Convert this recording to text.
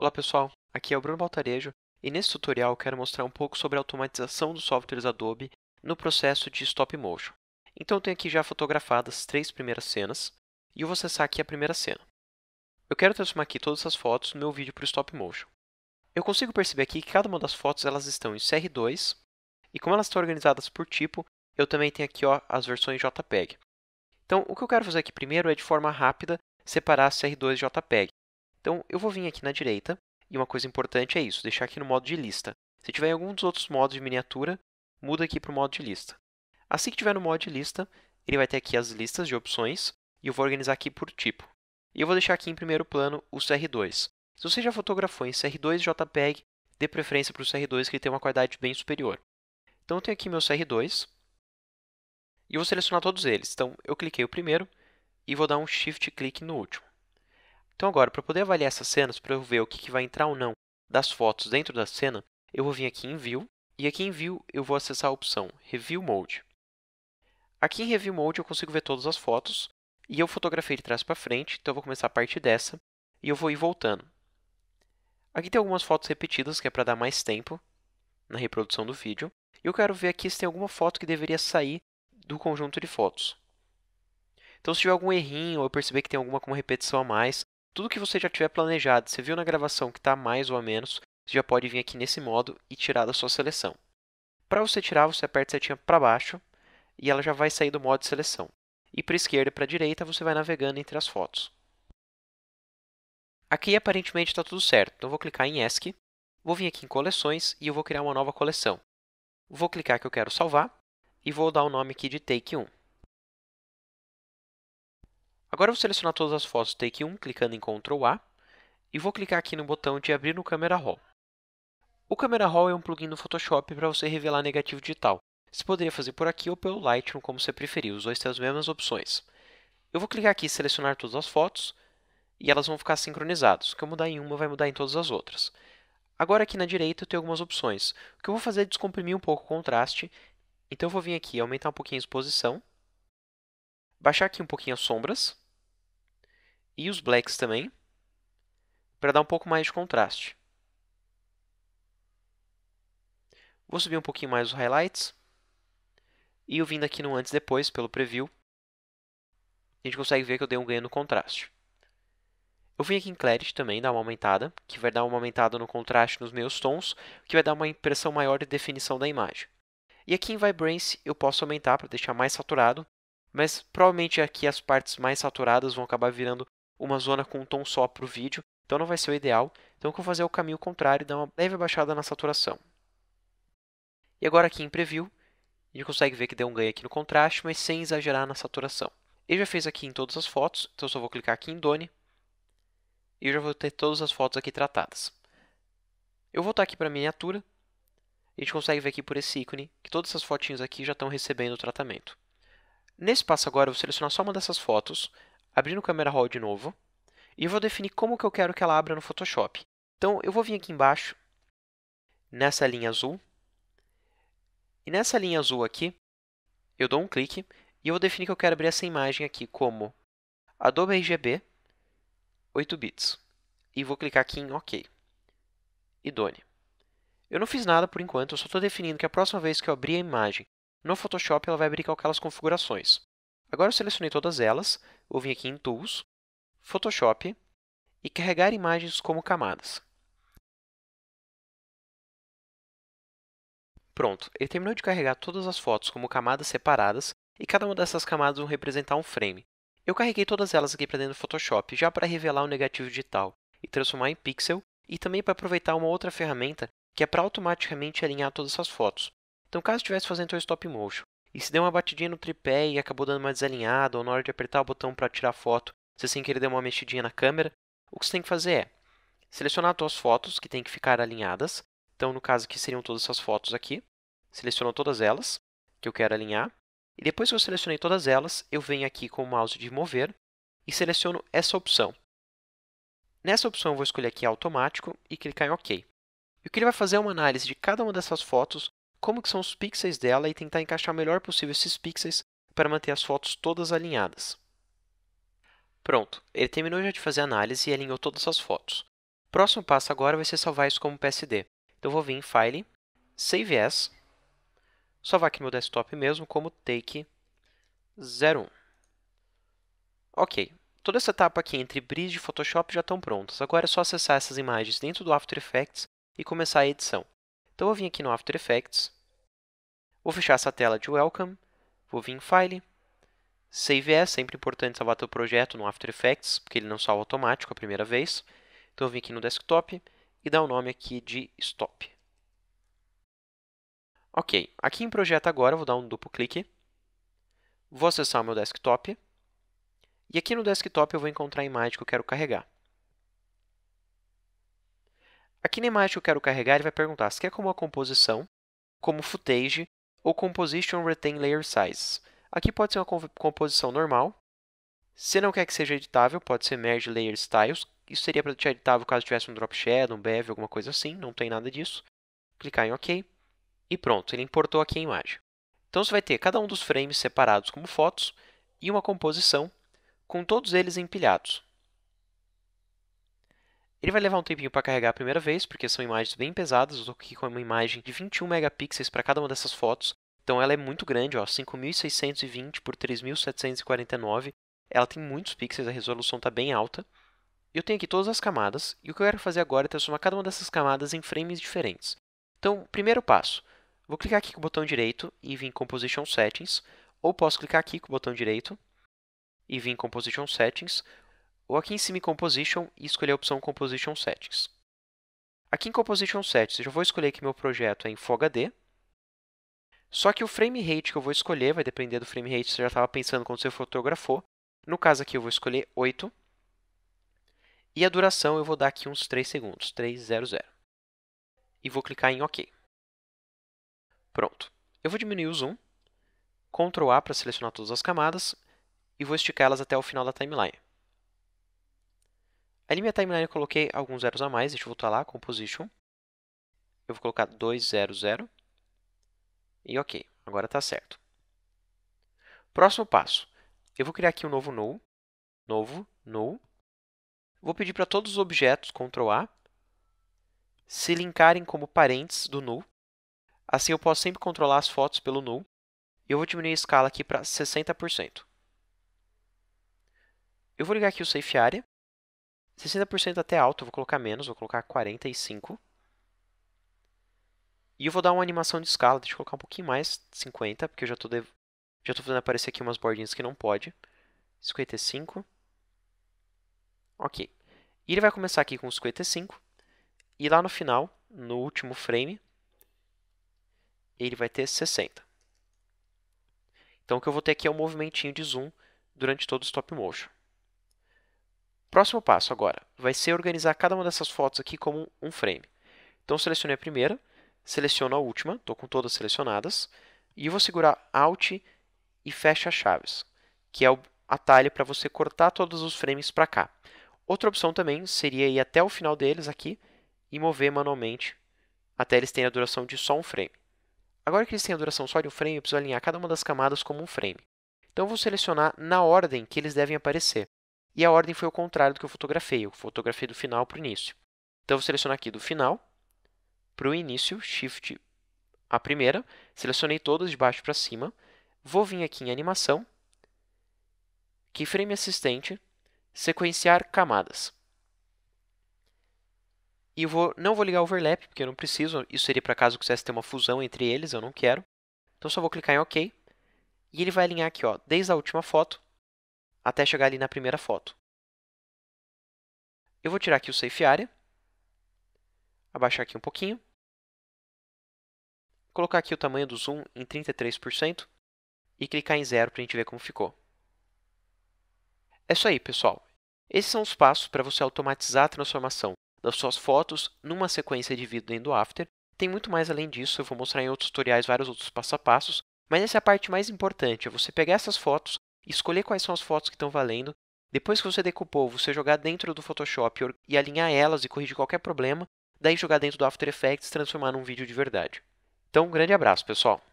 Olá pessoal, aqui é o Bruno Baltarejo e nesse tutorial quero mostrar um pouco sobre a automatização dos softwares Adobe no processo de stop motion. Então tenho aqui já fotografadas as três primeiras cenas e eu vou acessar aqui a primeira cena. Eu quero transformar aqui todas essas fotos no meu vídeo para o stop motion. Eu consigo perceber aqui que cada uma das fotos elas estão em CR2 e como elas estão organizadas por tipo, eu também tenho aqui ó, as versões JPEG. Então o que eu quero fazer aqui primeiro é de forma rápida separar CR2 e JPEG. Então eu vou vir aqui na direita, e uma coisa importante é isso, deixar aqui no modo de lista. Se tiver em algum dos outros modos de miniatura, muda aqui para o modo de lista. Assim que tiver no modo de lista, ele vai ter aqui as listas de opções, e eu vou organizar aqui por tipo. E eu vou deixar aqui em primeiro plano o CR2. Se você já fotografou em CR2 JPEG, dê preferência para o CR2, que ele tem uma qualidade bem superior. Então eu tenho aqui meu CR2, e eu vou selecionar todos eles. Então eu cliquei o primeiro, e vou dar um shift clique no último. Então agora, para poder avaliar essas cenas, para eu ver o que, que vai entrar ou não das fotos dentro da cena, eu vou vir aqui em View, e aqui em View eu vou acessar a opção Review Mode. Aqui em Review Mode eu consigo ver todas as fotos, e eu fotografei de trás para frente, então eu vou começar a partir dessa, e eu vou ir voltando. Aqui tem algumas fotos repetidas, que é para dar mais tempo na reprodução do vídeo, e eu quero ver aqui se tem alguma foto que deveria sair do conjunto de fotos. Então, se tiver algum errinho ou eu perceber que tem alguma com repetição a mais, tudo que você já tiver planejado, você viu na gravação que está mais ou a menos, você já pode vir aqui nesse modo e tirar da sua seleção. Para você tirar, você aperta a setinha para baixo e ela já vai sair do modo de seleção. E para esquerda e para direita, você vai navegando entre as fotos. Aqui aparentemente está tudo certo, então vou clicar em ESC, vou vir aqui em coleções e eu vou criar uma nova coleção. Vou clicar que eu quero salvar e vou dar o nome aqui de Take 1. Agora eu vou selecionar todas as fotos do Take 1, clicando em Ctrl A, e vou clicar aqui no botão de abrir no Camera Raw. O Camera Raw é um plugin do Photoshop para você revelar negativo digital. Você poderia fazer por aqui ou pelo Lightroom, como você preferir, os dois têm as mesmas opções. Eu vou clicar aqui em selecionar todas as fotos, e elas vão ficar sincronizadas. O que eu mudar em uma vai mudar em todas as outras. Agora aqui na direita eu tenho algumas opções. O que eu vou fazer é descomprimir um pouco o contraste, então eu vou vir aqui e aumentar um pouquinho a exposição, baixar aqui um pouquinho as sombras e os blacks também, para dar um pouco mais de contraste. Vou subir um pouquinho mais os highlights e eu vindo aqui no antes e depois pelo preview, a gente consegue ver que eu dei um ganho no contraste. Eu vim aqui em Clarity também dar uma aumentada, que vai dar uma aumentada no contraste nos meus tons, que vai dar uma impressão maior de definição da imagem. E aqui em Vibrance eu posso aumentar para deixar mais saturado mas provavelmente aqui as partes mais saturadas vão acabar virando uma zona com um tom só para o vídeo, então não vai ser o ideal. Então o que eu vou fazer é o caminho contrário e dar uma leve baixada na saturação. E agora aqui em preview, a gente consegue ver que deu um ganho aqui no contraste, mas sem exagerar na saturação. Ele já fez aqui em todas as fotos, então eu só vou clicar aqui em Done. E eu já vou ter todas as fotos aqui tratadas. Eu vou voltar aqui para a miniatura. A gente consegue ver aqui por esse ícone que todas essas fotinhas aqui já estão recebendo o tratamento. Nesse passo agora, eu vou selecionar só uma dessas fotos, abrir no Camera Raw de novo, e eu vou definir como que eu quero que ela abra no Photoshop. Então, eu vou vir aqui embaixo, nessa linha azul, e nessa linha azul aqui, eu dou um clique, e eu vou definir que eu quero abrir essa imagem aqui como Adobe RGB 8 bits. E vou clicar aqui em OK. Idone. Eu não fiz nada por enquanto, eu só estou definindo que a próxima vez que eu abrir a imagem no Photoshop, ela vai abrir aquelas configurações. Agora eu selecionei todas elas, vou vir aqui em Tools, Photoshop e carregar imagens como camadas. Pronto, ele terminou de carregar todas as fotos como camadas separadas e cada uma dessas camadas vão representar um frame. Eu carreguei todas elas aqui para dentro do Photoshop já para revelar o negativo digital e transformar em pixel e também para aproveitar uma outra ferramenta que é para automaticamente alinhar todas essas fotos. Então, caso estivesse fazendo seu stop motion e se deu uma batidinha no tripé e acabou dando uma desalinhada, ou na hora de apertar o botão para tirar foto, você sem querer deu uma mexidinha na câmera, o que você tem que fazer é selecionar suas fotos que tem que ficar alinhadas. Então, no caso aqui seriam todas essas fotos aqui. Seleciono todas elas que eu quero alinhar. E depois que eu selecionei todas elas, eu venho aqui com o mouse de mover e seleciono essa opção. Nessa opção, eu vou escolher aqui automático e clicar em OK. E o que ele vai fazer é uma análise de cada uma dessas fotos como que são os pixels dela e tentar encaixar o melhor possível esses pixels para manter as fotos todas alinhadas. Pronto, ele terminou já de fazer a análise e alinhou todas as fotos. O próximo passo agora vai ser salvar isso como PSD. Então eu vou vir em File, Save As, salvar aqui meu desktop mesmo como Take 01. Ok, toda essa etapa aqui entre Bridge e Photoshop já estão prontas. Agora é só acessar essas imagens dentro do After Effects e começar a edição. Então eu vou vir aqui no After Effects, vou fechar essa tela de Welcome, vou vir em File, Save As, sempre importante salvar teu projeto no After Effects, porque ele não salva automático a primeira vez. Então eu vim aqui no Desktop e dar o um nome aqui de Stop. Ok, aqui em Projeto agora vou dar um duplo clique, vou acessar o meu desktop, e aqui no desktop eu vou encontrar a imagem que eu quero carregar. Aqui na imagem que eu quero carregar, ele vai perguntar se quer como a composição, como footage ou composition retain layer sizes. Aqui pode ser uma composição normal. Se não quer que seja editável, pode ser merge layer styles. Isso seria para editar, editável caso tivesse um drop shadow, um bevel, alguma coisa assim. Não tem nada disso. Clicar em OK e pronto, ele importou aqui a imagem. Então você vai ter cada um dos frames separados como fotos e uma composição com todos eles empilhados. Ele vai levar um tempinho para carregar a primeira vez, porque são imagens bem pesadas. Eu estou aqui com uma imagem de 21 megapixels para cada uma dessas fotos. Então ela é muito grande, ó, 5620 por 3749. Ela tem muitos pixels, a resolução está bem alta. Eu tenho aqui todas as camadas, e o que eu quero fazer agora é transformar cada uma dessas camadas em frames diferentes. Então, primeiro passo, vou clicar aqui com o botão direito e vir em Composition Settings, ou posso clicar aqui com o botão direito e vir em Composition Settings, ou aqui em cima em Composition e escolher a opção Composition Settings. Aqui em Composition Settings, eu vou escolher que meu projeto é em Full HD, só que o frame rate que eu vou escolher vai depender do frame rate que você já estava pensando quando você fotografou. No caso aqui eu vou escolher 8. E a duração eu vou dar aqui uns 3 segundos, 300. E vou clicar em OK. Pronto. Eu vou diminuir o zoom, Ctrl A para selecionar todas as camadas e vou esticá-las até o final da timeline. Ali minha timeline eu coloquei alguns zeros a mais, deixa eu voltar lá, composition. Eu vou colocar 200 e ok, agora está certo. Próximo passo, eu vou criar aqui um novo null, novo null. Vou pedir para todos os objetos, Ctrl A, se linkarem como parentes do null. Assim eu posso sempre controlar as fotos pelo null. E eu vou diminuir a escala aqui para 60%. Eu vou ligar aqui o Safe Area 60% até alto, vou colocar menos, vou colocar 45. E eu vou dar uma animação de escala, deixa eu colocar um pouquinho mais, 50, porque eu já estou já estou fazendo aparecer aqui umas bordinhas que não pode. 55. Ok. E ele vai começar aqui com 55. E lá no final, no último frame, ele vai ter 60. Então o que eu vou ter aqui é um movimentinho de zoom durante todo o stop motion. Próximo passo agora vai ser organizar cada uma dessas fotos aqui como um frame. Então, selecionei a primeira, seleciono a última, estou com todas selecionadas, e vou segurar Alt e fecha chaves, que é o atalho para você cortar todos os frames para cá. Outra opção também seria ir até o final deles aqui e mover manualmente até eles terem a duração de só um frame. Agora que eles têm a duração só de um frame, eu preciso alinhar cada uma das camadas como um frame. Então, eu vou selecionar na ordem que eles devem aparecer e a ordem foi o contrário do que eu fotografei. Eu fotografei do final para o início. Então, eu vou selecionar aqui do final para o início, Shift a primeira, selecionei todas de baixo para cima, vou vir aqui em animação, keyframe assistente, sequenciar camadas. E vou, não vou ligar overlap, porque eu não preciso, isso seria para caso eu quisesse ter uma fusão entre eles, eu não quero. Então só vou clicar em OK, e ele vai alinhar aqui, ó, desde a última foto até chegar ali na primeira foto. Eu vou tirar aqui o Safe Area, abaixar aqui um pouquinho, colocar aqui o tamanho do zoom em 33% e clicar em zero para a gente ver como ficou. É isso aí, pessoal. Esses são os passos para você automatizar a transformação das suas fotos numa sequência de vídeo dentro do After. Tem muito mais além disso, eu vou mostrar em outros tutoriais vários outros passo a passos, mas essa é a parte mais importante, é você pegar essas fotos escolher quais são as fotos que estão valendo. Depois que você decupou, você jogar dentro do Photoshop e alinhar elas e corrigir qualquer problema. Daí jogar dentro do After Effects e transformar num vídeo de verdade. Então, um grande abraço, pessoal!